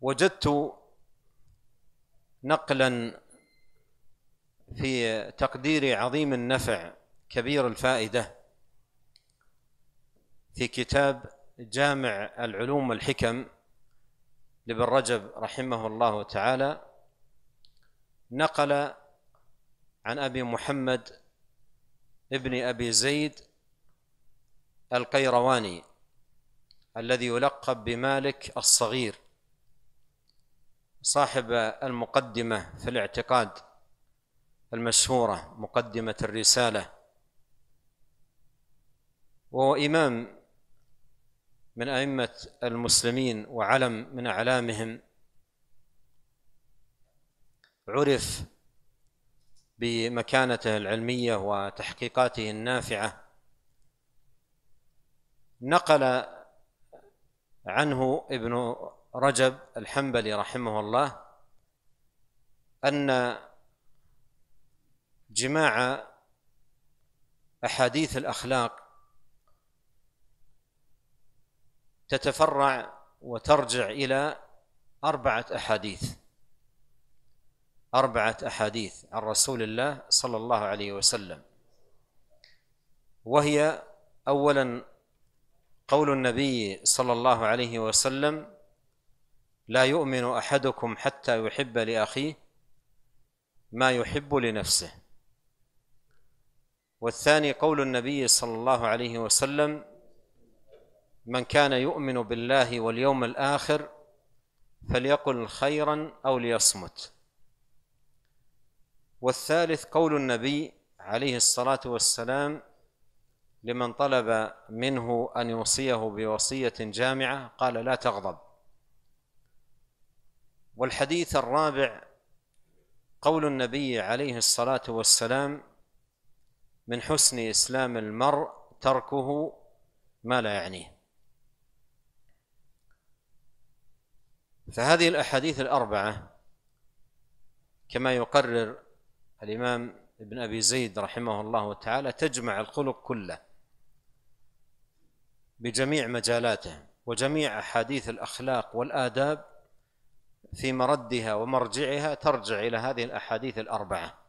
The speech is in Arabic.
وجدت نقلا في تقدير عظيم النفع كبير الفائدة في كتاب جامع العلوم والحكم لابن رجب رحمه الله تعالى نقل عن أبي محمد ابن أبي زيد القيرواني الذي يلقب بمالك الصغير صاحب المقدمة في الاعتقاد المشهورة مقدمة الرسالة وهو إمام من أئمة المسلمين وعلم من أعلامهم عرف بمكانته العلمية وتحقيقاته النافعة نقل عنه ابن رجب الحنبلي رحمه الله أن جماع أحاديث الأخلاق تتفرع وترجع إلى أربعة أحاديث أربعة أحاديث عن رسول الله صلى الله عليه وسلم وهي أولا قول النبي صلى الله عليه وسلم لا يؤمن أحدكم حتى يحب لأخيه ما يحب لنفسه والثاني قول النبي صلى الله عليه وسلم من كان يؤمن بالله واليوم الآخر فليقل خيرا أو ليصمت والثالث قول النبي عليه الصلاة والسلام لمن طلب منه أن يوصيه بوصية جامعة قال لا تغضب والحديث الرابع قول النبي عليه الصلاة والسلام من حسن إسلام المرء تركه ما لا يعنيه فهذه الأحاديث الأربعة كما يقرر الإمام ابن أبي زيد رحمه الله تعالى تجمع الخلق كله بجميع مجالاته وجميع أحاديث الأخلاق والآداب في مردها ومرجعها ترجع إلى هذه الأحاديث الأربعة